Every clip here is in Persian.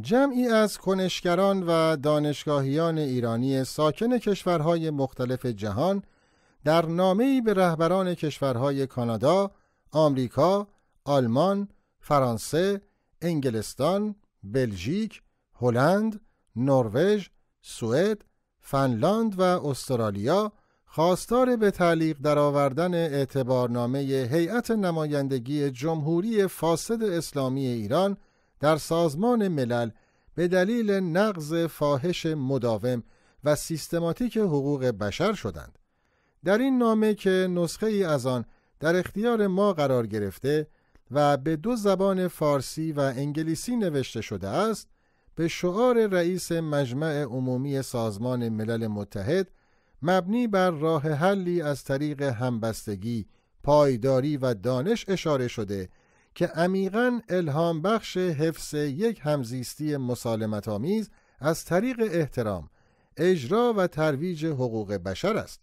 جمعی از کنشگران و دانشگاهیان ایرانی ساکن کشورهای مختلف جهان در نامه‌ای به رهبران کشورهای کانادا، آمریکا، آلمان، فرانسه، انگلستان، بلژیک، هلند، نروژ، سوئد، فنلاند و استرالیا خواستار به تعلیق درآوردن اعتبارنامه هیئت نمایندگی جمهوری فاسد اسلامی ایران در سازمان ملل به دلیل نقض فاحش مداوم و سیستماتیک حقوق بشر شدند در این نامه که نسخه ای از آن در اختیار ما قرار گرفته و به دو زبان فارسی و انگلیسی نوشته شده است به شعار رئیس مجمع عمومی سازمان ملل متحد مبنی بر راه حلی از طریق همبستگی، پایداری و دانش اشاره شده که عمیقا الهام بخش حفظ یک همزیستی مسالمت آمیز از طریق احترام، اجرا و ترویج حقوق بشر است.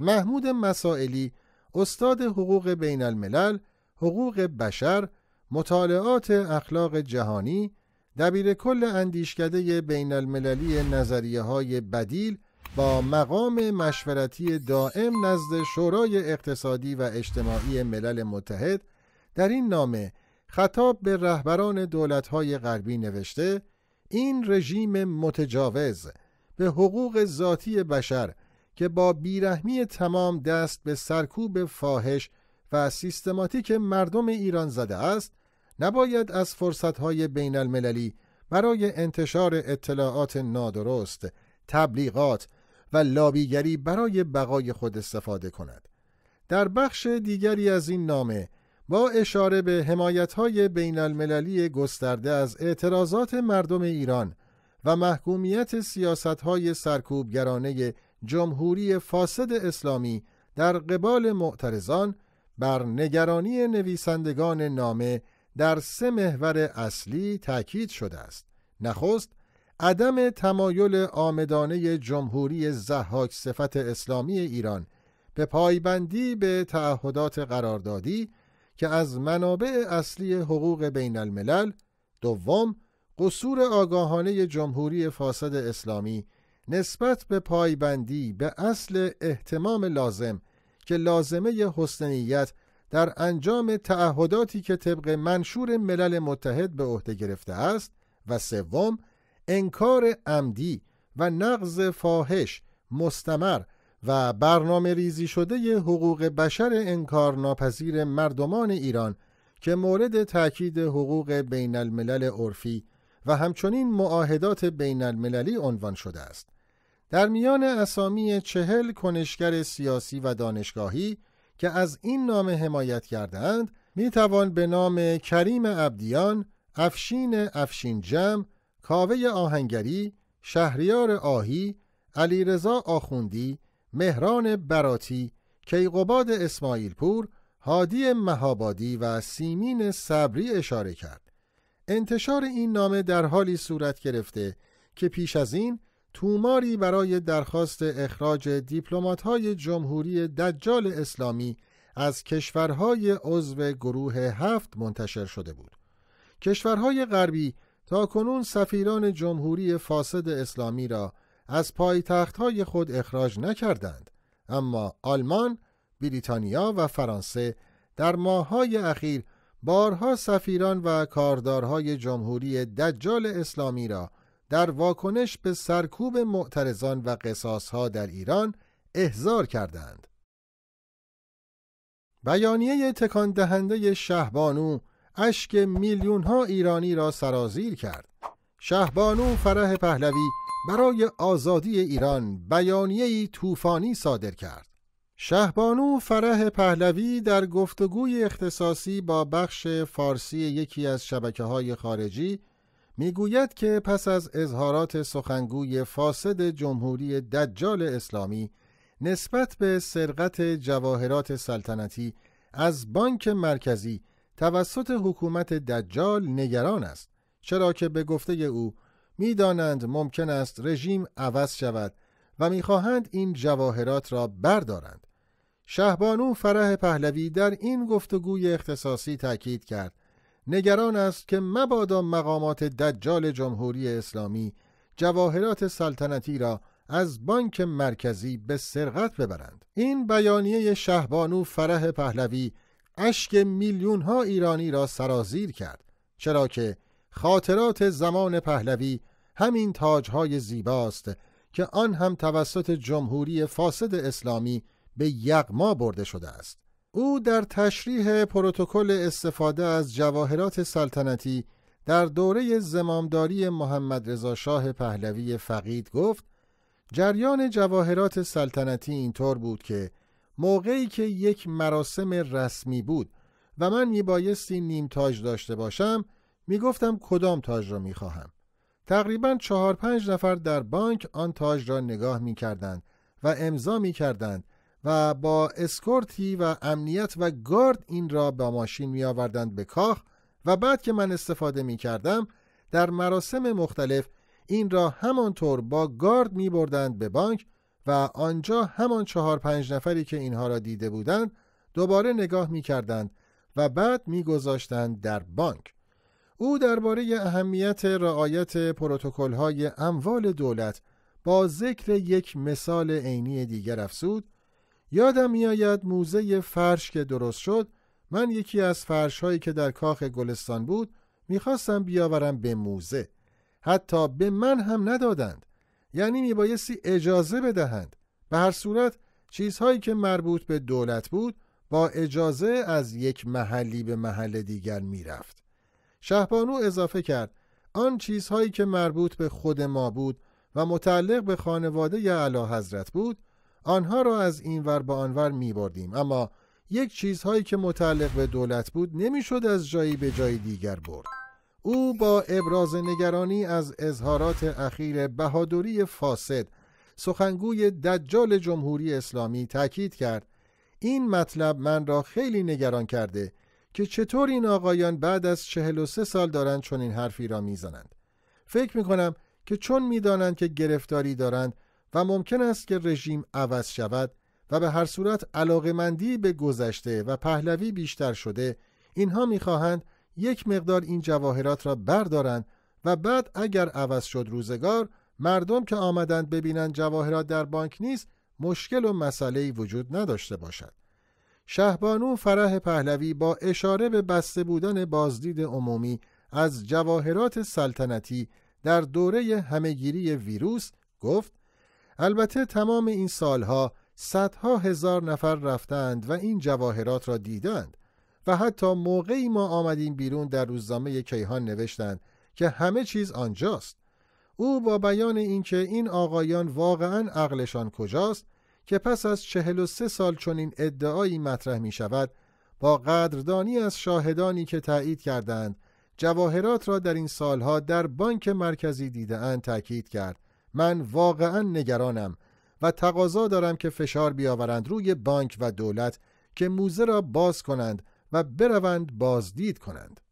محمود مسائلی، استاد حقوق بین الملل، حقوق بشر، مطالعات اخلاق جهانی، دبیر کل اندیشکده بین المللی نظریه های بدیل با مقام مشورتی دائم نزد شورای اقتصادی و اجتماعی ملل متحد در این نامه خطاب به رهبران دولتهای غربی نوشته این رژیم متجاوز به حقوق ذاتی بشر که با بیرحمی تمام دست به سرکوب فاحش و سیستماتیک مردم ایران زده است نباید از فرصتهای بین المللی برای انتشار اطلاعات نادرست، تبلیغات و لابیگری برای بقای خود استفاده کند. در بخش دیگری از این نامه با اشاره به حمایت‌های بین المللی گسترده از اعتراضات مردم ایران و محکومیت سیاست‌های سرکوبگرانه جمهوری فاسد اسلامی در قبال معترضان بر نگرانی نویسندگان نامه در سه محور اصلی تاکید شده است نخست عدم تمایل آمدانه جمهوری زحاک صفت اسلامی ایران به پایبندی به تعهدات قراردادی که از منابع اصلی حقوق بین الملل دوم قصور آگاهانه جمهوری فاسد اسلامی نسبت به پایبندی به اصل احتمام لازم که لازمه حسنیت در انجام تعهداتی که طبق منشور ملل متحد به عهده گرفته است و سوم انکار عمدی و نقض فاحش مستمر و برنامه ریزی شده ی حقوق بشر انکار ناپذیر مردمان ایران که مورد تاکید حقوق بین الملل عرفی و همچنین معاهدات بین المللی عنوان شده است. در میان اسامی چهل کنشگر سیاسی و دانشگاهی که از این نام حمایت کردند می توان به نام کریم عبدیان، افشین افشین جم، کاوه آهنگری، شهریار آهی، علیرضا آخوندی، مهران براتی، کیقوباد اسماعیل پور، هادی مهابادی و سیمین صبری اشاره کرد. انتشار این نامه در حالی صورت گرفته که پیش از این توماری برای درخواست اخراج دیپلمات‌های جمهوری دجال اسلامی از کشورهای عضو گروه هفت منتشر شده بود. کشورهای غربی تا کنون سفیران جمهوری فاسد اسلامی را از پایتخت های خود اخراج نکردند اما آلمان، بریتانیا و فرانسه در ماههای اخیر بارها سفیران و کاردارهای جمهوری دجال اسلامی را در واکنش به سرکوب معترضان و قصاصها در ایران احضار کردند. بیانیه تکان دهنده شهبانو اشک میلیون ایرانی را سرازیر کرد. شهبانو فرح پهلوی برای آزادی ایران بیانیه‌ای طوفانی صادر کرد. شهبانو فرح پهلوی در گفتگوی اختصاصی با بخش فارسی یکی از شبکه های خارجی میگوید که پس از اظهارات سخنگوی فاسد جمهوری دجال اسلامی نسبت به سرقت جواهرات سلطنتی از بانک مرکزی توسط حکومت دجال نگران است چرا که به گفته او میدانند ممکن است رژیم عوض شود و میخواهند این جواهرات را بردارند شهبانو فرح پهلوی در این گفتگوی اختصاصی تاکید کرد نگران است که مبادا مقامات دجال جمهوری اسلامی جواهرات سلطنتی را از بانک مرکزی به سرقت ببرند این بیانیه شهبانو فرح پهلوی اشک میلیون ایرانی را سرازیر کرد چرا که خاطرات زمان پهلوی همین تاجهای زیباست که آن هم توسط جمهوری فاسد اسلامی به یغما برده شده است. او در تشریح پروتکل استفاده از جواهرات سلطنتی در دوره زمامداری محمد رضا شاه پهلوی فقید گفت جریان جواهرات سلطنتی اینطور بود که موقعی که یک مراسم رسمی بود و من میبایستی نیم تاج داشته باشم میگفتم کدام تاج را میخواهم تقریبا چهار پنج نفر در بانک آن تاج را نگاه می کردند و امضا می کردند و با اسکورتی و امنیت و گارد این را با ماشین می آوردند به کاخ و بعد که من استفاده می کردم در مراسم مختلف این را همانطور با گارد می بردند به بانک و آنجا همان چهار پنج نفری که اینها را دیده بودند دوباره نگاه می کردند و بعد می گذاشتند در بانک او درباره اهمیت رعایت پروتکل های اموال دولت با ذکر یک مثال عینی دیگر افسود یادم میآید موزه فرش که درست شد من یکی از فرش هایی که در کاخ گلستان بود میخواستم بیاورم به موزه حتی به من هم ندادند یعنی میبایستی اجازه بدهند به هر صورت چیزهایی که مربوط به دولت بود با اجازه از یک محلی به محل دیگر میرفت شهبانو اضافه کرد آن چیزهایی که مربوط به خود ما بود و متعلق به خانواده ی علا حضرت بود آنها را از اینور به آنور می بردیم اما یک چیزهایی که متعلق به دولت بود نمیشد از جایی به جای دیگر برد او با ابراز نگرانی از اظهارات اخیر بهادری فاسد سخنگوی دجال جمهوری اسلامی تاکید کرد این مطلب من را خیلی نگران کرده که چطور این آقایان بعد از 43 سال دارند چون این حرفی را میزنند فکر می کنم که چون میدانند که گرفتاری دارند و ممکن است که رژیم عوض شود و به هر صورت علاقمندی به گذشته و پهلوی بیشتر شده اینها میخواهند یک مقدار این جواهرات را بردارند و بعد اگر عوض شد روزگار مردم که آمدند ببینند جواهرات در بانک نیست مشکل و مسئله وجود نداشته باشد شهبانو فرح پهلوی با اشاره به بسته بودن بازدید عمومی از جواهرات سلطنتی در دوره همهگیری ویروس گفت البته تمام این سالها صدها هزار نفر رفتند و این جواهرات را دیدند و حتی موقعی ما آمدیم بیرون در روزنامه کیهان نوشتند که همه چیز آنجاست او با بیان اینکه این آقایان واقعا عقلشان کجاست که پس از چهل و سه سال چنین ادعایی مطرح می شود با قدردانی از شاهدانی که تایید کردند جواهرات را در این سالها در بانک مرکزی اند تاکید کرد من واقعا نگرانم و تقاضا دارم که فشار بیاورند روی بانک و دولت که موزه را باز کنند و بروند بازدید کنند